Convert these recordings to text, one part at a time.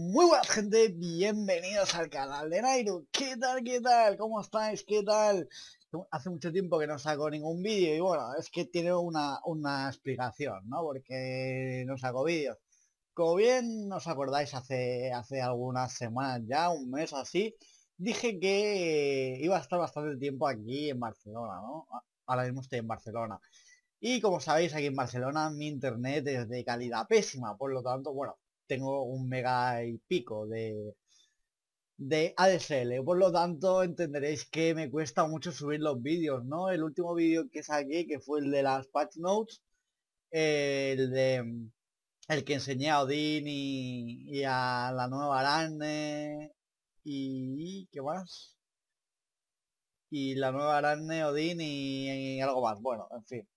Muy buenas gente, bienvenidos al canal de Nairo ¿Qué tal? ¿Qué tal? ¿Cómo estáis? ¿Qué tal? Hace mucho tiempo que no saco ningún vídeo y bueno, es que tiene una, una explicación, ¿no? Porque no saco vídeos Como bien os acordáis hace, hace algunas semanas ya, un mes así Dije que iba a estar bastante tiempo aquí en Barcelona, ¿no? Ahora mismo estoy en Barcelona y como sabéis, aquí en Barcelona mi internet es de calidad pésima, por lo tanto, bueno, tengo un mega y pico de, de ADSL. Por lo tanto, entenderéis que me cuesta mucho subir los vídeos, ¿no? El último vídeo que saqué, que fue el de las patch notes, el de mm, el que enseñé a Odin y, a la nueva Arane y ¿qué más? Y la nueva Arane, Odin y, algo más. Bueno, en fin.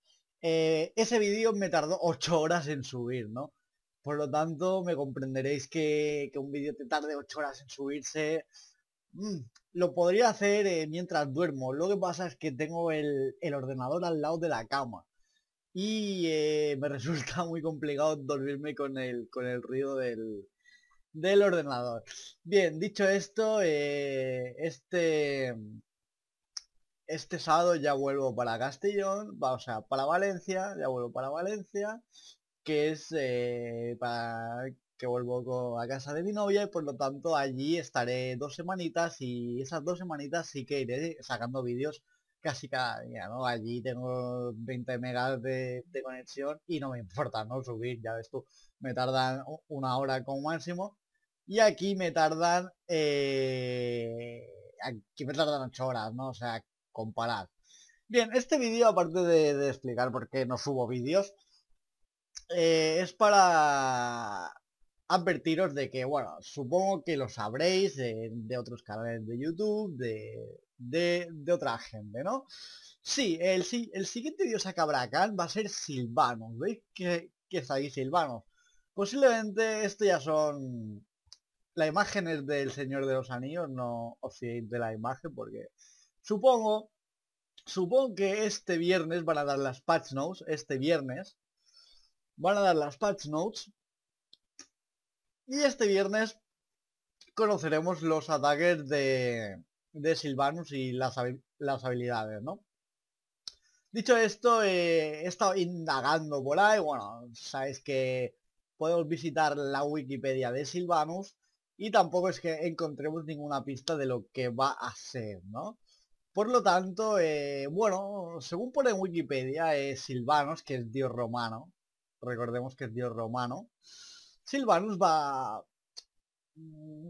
Eh, ese vídeo me tardó 8 horas en subir, ¿no? Por lo tanto, me comprenderéis que, un vídeo te tarde 8 horas en subirse. Mm, lo podría hacer eh, mientras duermo. Lo que pasa es que tengo el, ordenador al lado de la cama. Y eh, me resulta muy complicado dormirme con el, ruido del, ordenador. Bien, dicho esto, eh, este, este sábado ya vuelvo para Castellón, o sea, para Valencia, ya vuelvo para Valencia que es eh, para que vuelvo a casa de mi novia y por lo tanto allí estaré dos semanitas y esas dos semanitas sí que iré sacando vídeos casi cada día, ¿no? Allí tengo 20 megas de, conexión y no me importa, ¿no? Subir, ya ves tú, me tardan una hora como máximo y aquí me tardan, eh, aquí me tardan ocho horas, ¿no? O sea, comparar Bien, este vídeo, aparte de explicar por qué no subo vídeos, eh, es para advertiros de que, bueno, supongo que lo sabréis de, otros canales de YouTube, de, otra gente, ¿no? Sí, el, siguiente dios a Cabracán va a ser Silvanos, ¿veis que, que está ahí Silvanos? Posiblemente esto ya son las imágenes del Señor de los Anillos, no os fiéis de la imagen porque supongo, supongo que este viernes van a dar las patch notes, este viernes, van a dar las patch notes. Y este viernes conoceremos los ataques de, de Silvanus y las, habilidades, ¿no? Dicho esto, eh, he estado indagando por ahí, bueno, sabéis que podemos visitar la Wikipedia de Silvanus y tampoco es que encontremos ninguna pista de lo que va a ser, ¿no? Por lo tanto, eh, bueno, según pone en Wikipedia, es Silvanus, que es dios romano, recordemos que es dios romano, Silvanus va... Mm,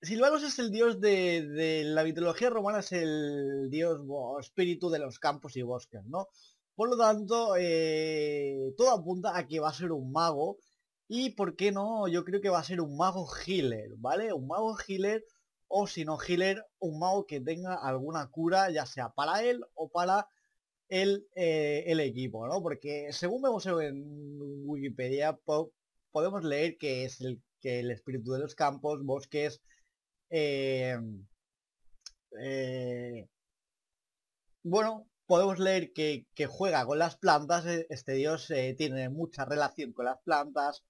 Silvanus es el dios de, la mitología romana, es el dios espíritu de los campos y bosques, ¿no? Por lo tanto, eh, todo apunta a que va a ser un mago. Y por qué no, yo creo que va a ser un mago healer, ¿vale? Un mago healer o si no healer, un mago que tenga alguna cura, ya sea para él o para el, eh, el equipo, ¿no? Porque según vemos en Wikipedia, podemos leer que es el, que el espíritu de los campos, bosques, em, eh, bueno, podemos leer que, que, juega con las plantas, e, este dios eh, tiene mucha relación con las plantas,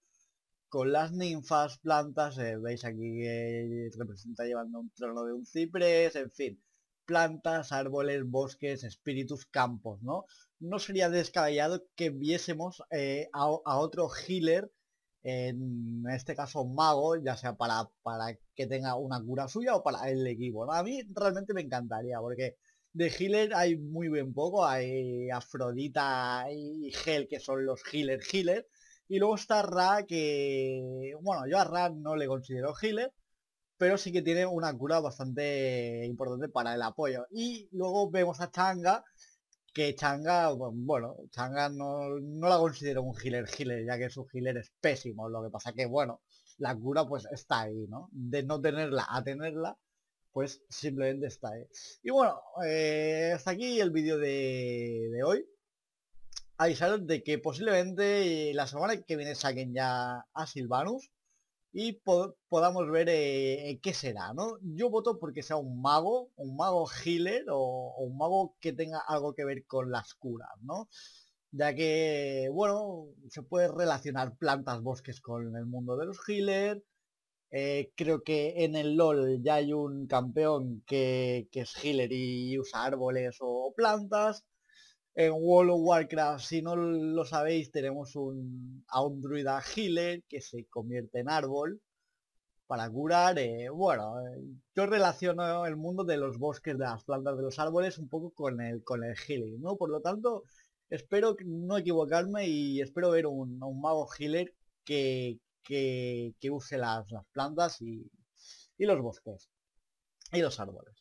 con las ninfas, plantas, veis aquí que representa llevando un trono de un ciprés, en fin plantas, árboles, bosques, espíritus, campos, ¿no? No sería descabellado que viésemos eh, a, otro healer, en este caso mago, ya sea para, para que tenga una cura suya o para el equipo, A mí realmente me encantaría, porque de healer hay muy bien poco, hay Afrodita y Gel, que son los healer healer, y luego está Ra, que, bueno, yo a Ra no le considero healer, pero sí que tiene una cura bastante importante para el apoyo. Y luego vemos a Changa, que Changa, bueno, Changa no, la considero un healer healer, ya que su healer es pésimo, lo que pasa que, bueno, la cura pues está ahí, ¿no? De no tenerla a tenerla, pues simplemente está ahí. Y bueno, eh, hasta aquí el vídeo de, de hoy. Avisaros de que posiblemente la semana que viene saquen ya a Silvanus y podamos ver eh, eh, qué será, ¿no? Yo voto porque sea un mago, un mago healer o, un mago que tenga algo que ver con las curas, ¿no? Ya que, bueno, se puede relacionar plantas, bosques con el mundo de los healers, eh, creo que en el LOL ya hay un campeón que, que es healer y usa árboles o plantas en World of Warcraft, si no lo sabéis, tenemos un, a un druida healer que se convierte en árbol para curar. Eh, bueno, eh, yo relaciono el mundo de los bosques, de las plantas, de los árboles un poco con el, con el healing, ¿no? Por lo tanto, espero no equivocarme y espero ver un, un mago healer que, que, que use las, plantas y los bosques y los árboles.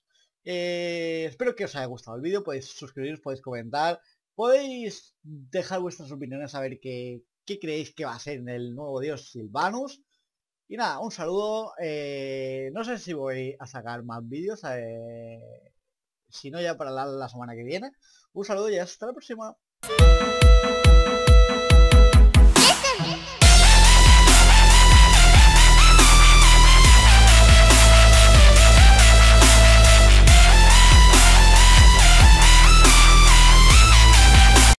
Eh, espero que os haya gustado el vídeo, podéis suscribiros, podéis comentar, podéis dejar vuestras opiniones a ver qué, creéis que va a ser en el nuevo dios Silvanus. Y nada, un saludo. Eh, no sé si voy a sacar más vídeos. Eh, si no, ya para la semana que viene. Un saludo y hasta la próxima.